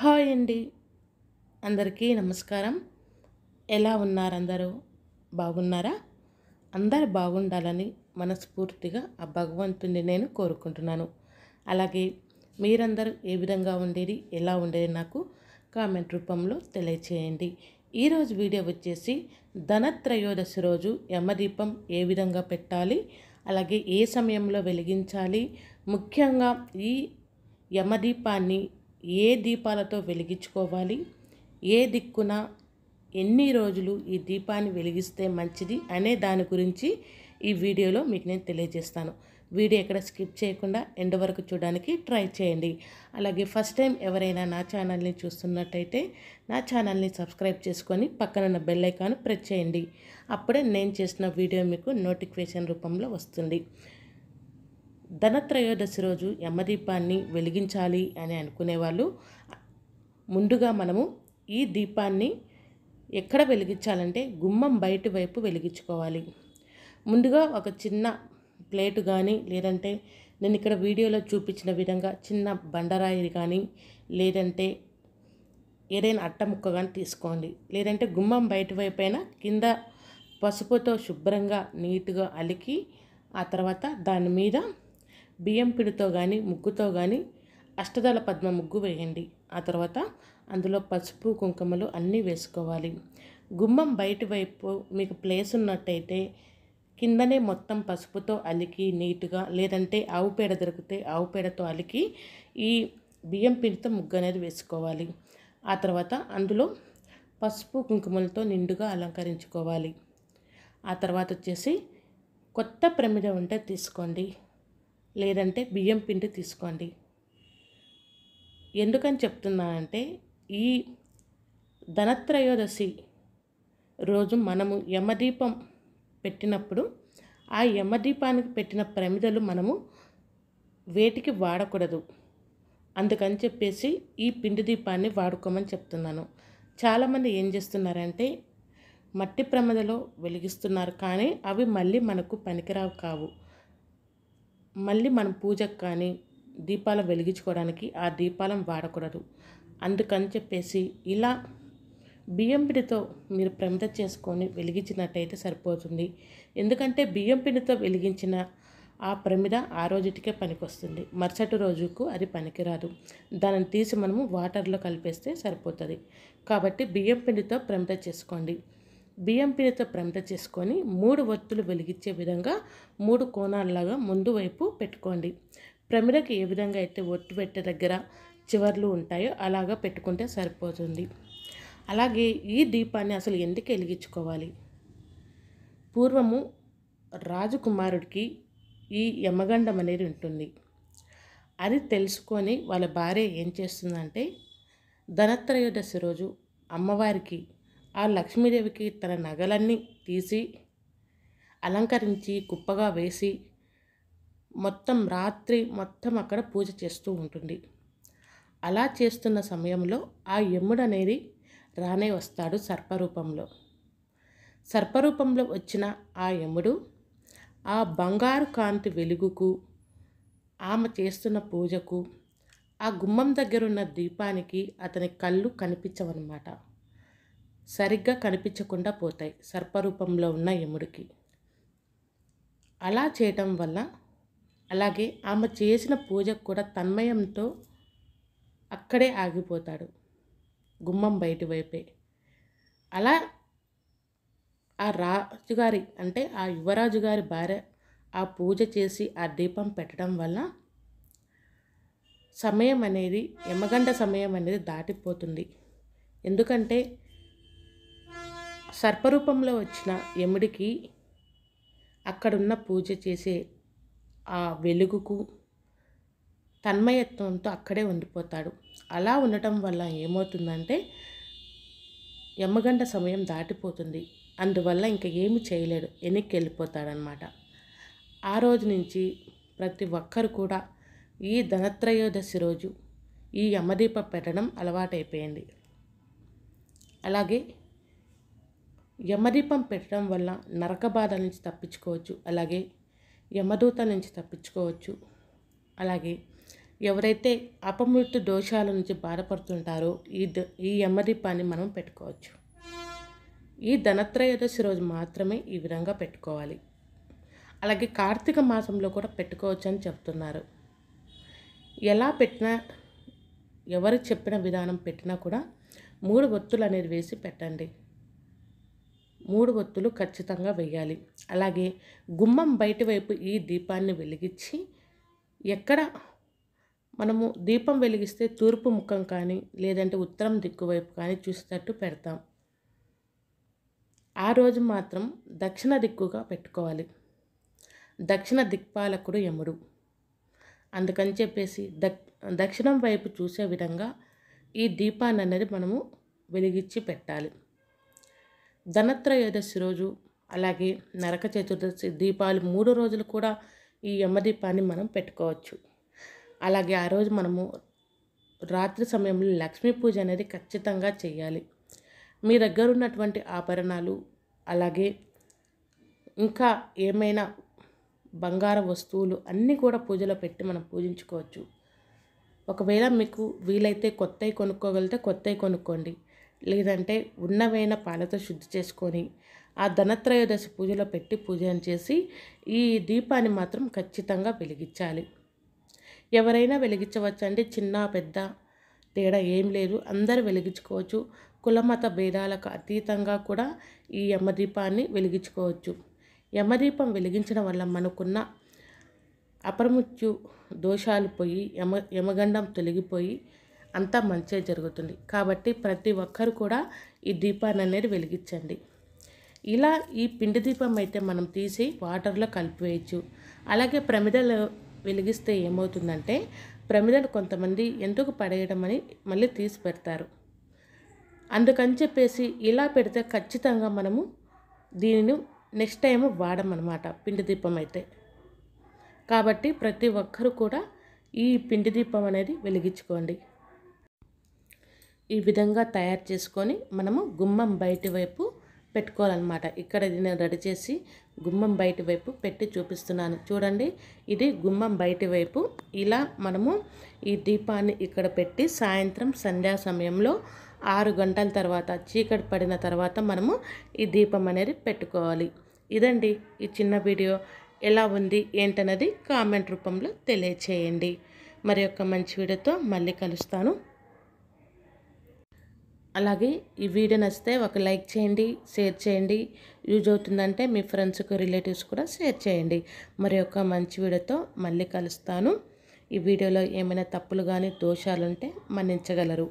hi అండి అందరికీ నమస్కారం ఎలా ఉన్నారందరూ బాగున్నారా అందరు బాగుండాలని మనస్ఫూర్తిగా ఆ భగవంతుని నేను కోరుకుంటున్నాను అలాగే మీరందరూ ఏ విధంగా ఉండేది ఎలా ఉండేది నాకు కామెంట్ రూపంలో తెలియచేయండి ఈరోజు వీడియో వచ్చేసి ధనత్రయోదశి రోజు యమదీపం ఏ విధంగా పెట్టాలి అలాగే ఏ సమయంలో వెలిగించాలి ముఖ్యంగా ఈ యమదీపాన్ని ఏ దీపాలతో వెలిగించుకోవాలి ఏ దిక్కున ఎన్ని రోజులు ఈ దీపాన్ని వెలిగిస్తే మంచిది అనే దాని గురించి ఈ వీడియోలో మీకు నేను తెలియజేస్తాను వీడియో ఎక్కడ స్కిప్ చేయకుండా ఎండ వరకు చూడడానికి ట్రై చేయండి అలాగే ఫస్ట్ టైం ఎవరైనా నా ఛానల్ని చూస్తున్నట్టయితే నా ఛానల్ని సబ్స్క్రైబ్ చేసుకొని పక్కనున్న బెల్ ఐకాన్ ప్రెస్ చేయండి అప్పుడే నేను చేసిన వీడియో మీకు నోటిఫికేషన్ రూపంలో వస్తుంది ధనత్రయోదశి రోజు యమదీపాన్ని వెలిగించాలి అని అనుకునేవాళ్ళు ముందుగా మనము ఈ దీపాన్ని ఎక్కడ వెలిగించాలంటే గుమ్మం బయట వైపు వెలిగించుకోవాలి ముందుగా ఒక చిన్న ప్లేటు కానీ లేదంటే నేను ఇక్కడ వీడియోలో చూపించిన విధంగా చిన్న బండరాయి కానీ లేదంటే ఏదైనా అట్టముక్క కానీ తీసుకోండి లేదంటే గుమ్మం బయట అయినా కింద పసుపుతో శుభ్రంగా నీట్గా అలికి ఆ తర్వాత దాని మీద బియ్యం పిడితో కానీ ముగ్గుతో కానీ అష్టదళ పద్మ ముగ్గు వేయండి ఆ తర్వాత అందులో పసుపు కుంకుమలు అన్నీ వేసుకోవాలి గుమ్మం బయట వైపు మీకు ప్లేస్ ఉన్నట్టయితే కిందనే మొత్తం పసుపుతో అలికి నీట్గా లేదంటే ఆవు పేడ దొరికితే ఆవు పేడతో అలికి ఈ బియ్యం పిండితో ముగ్గు అనేది వేసుకోవాలి ఆ తర్వాత అందులో పసుపు కుంకుమలతో నిండుగా అలంకరించుకోవాలి ఆ తర్వాత వచ్చేసి కొత్త ప్రమిద ఉంటే తీసుకోండి లేదంటే బియ్యం పిండి తీసుకోండి ఎందుకని చెప్తున్నానంటే ఈ ధనత్రయోదశి రోజు మనము యమదీపం పెట్టినప్పుడు ఆ యమదీపానికి పెట్టిన ప్రమిదలు మనము వేటికి వాడకూడదు అందుకని చెప్పేసి ఈ పిండి దీపాన్ని వాడుకోమని చెప్తున్నాను చాలామంది ఏం చేస్తున్నారంటే మట్టి ప్రమిదలో వెలిగిస్తున్నారు కానీ అవి మళ్ళీ మనకు పనికిరావు కావు మళ్ళీ మనం పూజకు కానీ దీపాలు వెలిగించుకోవడానికి ఆ దీపాలను వాడకూడదు అందుకని చెప్పేసి ఇలా బియ్యం పిండితో మీరు ప్రమిద చేసుకొని వెలిగించినట్టయితే సరిపోతుంది ఎందుకంటే బియ్యం పిండితో వెలిగించిన ఆ ప్రమిద ఆ రోజుటికే పనికొస్తుంది మరుసటి రోజుకు అది పనికిరాదు దానిని తీసి మనము వాటర్లో కలిపేస్తే సరిపోతుంది కాబట్టి బియ్యం పిండితో ప్రమిద చేసుకోండి బియ్యం పిండితో ప్రమిద చేసుకొని మూడు వత్తులు వెలిగించే విధంగా మూడు కోణాలలాగా ముందు వైపు పెట్టుకోండి ప్రమిదకి ఏ విధంగా అయితే ఒత్తు పెట్టే దగ్గర చివర్లు ఉంటాయో అలాగా పెట్టుకుంటే సరిపోతుంది అలాగే ఈ దీపాన్ని అసలు ఎందుకు వెలిగించుకోవాలి పూర్వము రాజకుమారుడికి ఈ యమగండం అనేది ఉంటుంది అది తెలుసుకొని వాళ్ళ భార్య ఏం చేస్తుందంటే ధనత్రయోదశి రోజు అమ్మవారికి ఆ లక్ష్మీదేవికి తన నగలన్నీ తీసి అలంకరించి కుప్పగా వేసి మొత్తం రాత్రి మొత్తం అక్కడ పూజ చేస్తూ ఉంటుంది అలా చేస్తున్న సమయంలో ఆ యముడు అనేది రానే వస్తాడు సర్పరూపంలో సర్పరూపంలో వచ్చిన ఆ యముడు ఆ బంగారు కాంతి వెలుగుకు ఆమె చేస్తున్న పూజకు ఆ గుమ్మం దగ్గరున్న దీపానికి అతని కళ్ళు కనిపించవన్నమాట సరిగ్గా కనిపించకుండా పోతాయి సర్పరూపంలో ఉన్న యముడికి అలా చేయటం వల్ల అలాగే ఆమె చేసిన పూజకు కూడా తన్మయంతో అక్కడే ఆగిపోతాడు గుమ్మం బయటి వైపే అలా ఆ రాజుగారి అంటే ఆ యువరాజు గారి భార్య ఆ పూజ చేసి ఆ దీపం పెట్టడం వల్ల సమయం అనేది యమగండ సమయం అనేది దాటిపోతుంది ఎందుకంటే సర్పరూపంలో వచ్చిన యముడికి అక్కడున్న పూజ చేసే ఆ వెలుగుకు తన్మయత్వంతో అక్కడే ఉండిపోతాడు అలా ఉండటం వల్ల ఏమవుతుందంటే యమ్మగంట సమయం దాటిపోతుంది అందువల్ల ఇంకా ఏమి చేయలేడు వెనక్కి వెళ్ళిపోతాడనమాట ఆ రోజు నుంచి ప్రతి ఒక్కరు కూడా ఈ ధనత్రయోదశి రోజు ఈ యమదీప పెట్టడం అలవాటైపోయింది అలాగే యమదీపం పెట్టడం వల్ల నరక బాధ నుంచి తప్పించుకోవచ్చు అలాగే యమదూత నుంచి తప్పించుకోవచ్చు అలాగే ఎవరైతే అపమృత్యు దోషాల నుంచి బాధపడుతుంటారో ఈ ద ఈ యమదీపాన్ని మనం పెట్టుకోవచ్చు ఈ ధనత్రయోదశి రోజు మాత్రమే ఈ విధంగా పెట్టుకోవాలి అలాగే కార్తీక మాసంలో కూడా పెట్టుకోవచ్చు అని చెప్తున్నారు ఎలా పెట్టినా ఎవరు చెప్పిన విధానం పెట్టినా కూడా మూడు ఒత్తులు అనేది వేసి పెట్టండి మూడు ఒత్తులు ఖచ్చితంగా వేయాలి అలాగే గుమ్మం బయటి వైపు ఈ దీపాన్ని వెలిగించి ఎక్కడ మనము దీపం వెలిగిస్తే తూర్పు ముఖం కానీ లేదంటే ఉత్తరం దిక్కు వైపు కానీ చూసేటట్టు పెడతాం ఆ రోజు మాత్రం దక్షిణ దిక్కుగా పెట్టుకోవాలి దక్షిణ దిక్పాలకుడు యముడు అందుకని చెప్పేసి దక్ దక్షిణం వైపు చూసే విధంగా ఈ దీపాన్ని అనేది మనము వెలిగించి పెట్టాలి ధనత్రయోదశి రోజు అలాగే నరక చతుర్దశి దీపాలు మూడు రోజులు కూడా ఈ యమదీపాన్ని మనం పెట్టుకోవచ్చు అలాగే ఆ రోజు మనము రాత్రి సమయంలో లక్ష్మీ పూజ అనేది ఖచ్చితంగా చేయాలి మీ దగ్గర ఉన్నటువంటి ఆభరణాలు అలాగే ఇంకా ఏమైనా బంగార వస్తువులు అన్నీ కూడా పూజలో పెట్టి మనం పూజించుకోవచ్చు ఒకవేళ మీకు వీలైతే కొత్తవి కొనుక్కోగలిగితే కొత్తవి కొనుక్కోండి లేదంటే ఉన్నవైన పాలతో శుద్ధి చేసుకొని ఆ ధనత్రయోదశి పూజలో పెట్టి పూజను చేసి ఈ దీపాన్ని మాత్రం ఖచ్చితంగా వెలిగించాలి ఎవరైనా వెలిగించవచ్చండి చిన్న పెద్ద తేడా ఏం లేదు అందరూ వెలిగించుకోవచ్చు కులమత భేదాలకు అతీతంగా కూడా ఈ యమదీపాన్ని వెలిగించుకోవచ్చు యమదీపం వెలిగించడం వల్ల మనకున్న అపరమృత్యు దోషాలు పోయి యమ యమగండం తొలగిపోయి అంతా మంచిగా జరుగుతుంది కాబట్టి ప్రతి ఒక్కరు కూడా ఈ దీపాన్ని అనేది వెలిగించండి ఇలా ఈ పిండి దీపం అయితే మనం తీసి వాటర్లో కలిపివేయచ్చు అలాగే ప్రమిదలు వెలిగిస్తే ఏమవుతుందంటే ప్రమిదలు కొంతమంది ఎందుకు పడేయడం అని మళ్ళీ తీసి పెడతారు అందుకని చెప్పేసి ఇలా పెడితే ఖచ్చితంగా మనము దీనిని నెక్స్ట్ టైం వాడమన్నమాట పిండి దీపం అయితే కాబట్టి ప్రతి ఒక్కరు కూడా ఈ పిండి దీపం అనేది వెలిగించుకోండి ఈ విధంగా తయారు చేసుకొని మనము గుమ్మం బయటి వైపు పెట్టుకోవాలన్నమాట ఇక్కడ ఇది నేను రెడీ చేసి గుమ్మం బయటి వైపు పెట్టి చూపిస్తున్నాను చూడండి ఇది గుమ్మం బయటి వైపు ఇలా మనము ఈ దీపాన్ని ఇక్కడ పెట్టి సాయంత్రం సంధ్యా సమయంలో ఆరు గంటల తర్వాత చీకటి పడిన తర్వాత మనము ఈ దీపం అనేది పెట్టుకోవాలి ఇదండి ఈ చిన్న వీడియో ఎలా ఉంది ఏంటన్నది కామెంట్ రూపంలో తెలియచేయండి మరి యొక్క మంచి వీడియోతో మళ్ళీ కలుస్తాను అలాగే ఈ వీడియో నచ్చితే ఒక లైక్ చేయండి షేర్ చేయండి యూజ్ అవుతుందంటే మీ ఫ్రెండ్స్కి రిలేటివ్స్ కూడా షేర్ చేయండి మరి ఒక మంచి వీడియోతో మళ్ళీ కలుస్తాను ఈ వీడియోలో ఏమైనా తప్పులు కానీ దోషాలుంటే మన్నించగలరు